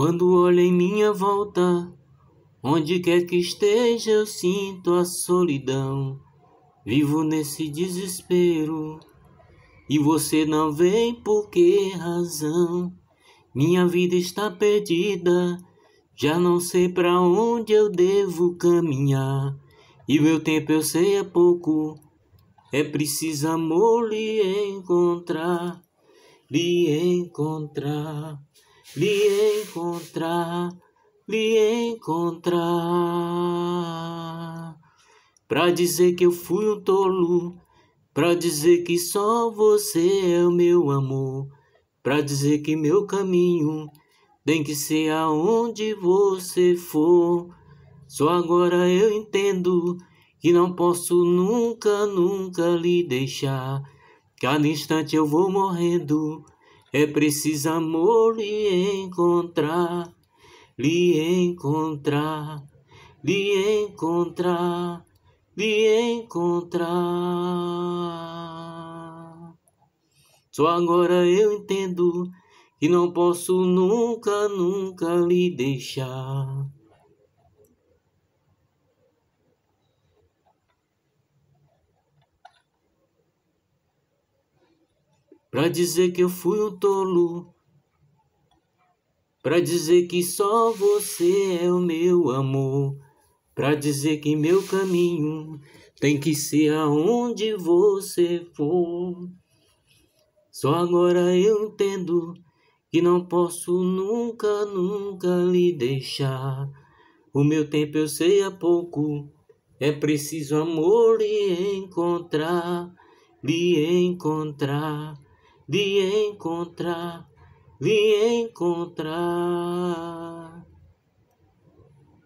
Quando olho em minha volta, onde quer que esteja, eu sinto a solidão. Vivo nesse desespero. E você não vem por que razão? Minha vida está perdida. Já não sei para onde eu devo caminhar. E meu tempo eu sei é pouco. É preciso amor lhe encontrar, lhe encontrar lhe encontrar, lhe encontrar. Pra dizer que eu fui um tolo, pra dizer que só você é o meu amor, pra dizer que meu caminho tem que ser aonde você for. Só agora eu entendo que não posso nunca, nunca lhe deixar. Cada instante eu vou morrendo. É preciso amor lhe encontrar, lhe encontrar, lhe encontrar, lhe encontrar. Só agora eu entendo que não posso nunca, nunca lhe deixar. Pra dizer que eu fui um tolo. Pra dizer que só você é o meu amor. Pra dizer que meu caminho tem que ser aonde você for. Só agora eu entendo que não posso nunca, nunca lhe deixar. O meu tempo eu sei há pouco, é preciso amor lhe encontrar, lhe encontrar lhe encontrar, lhe encontrar.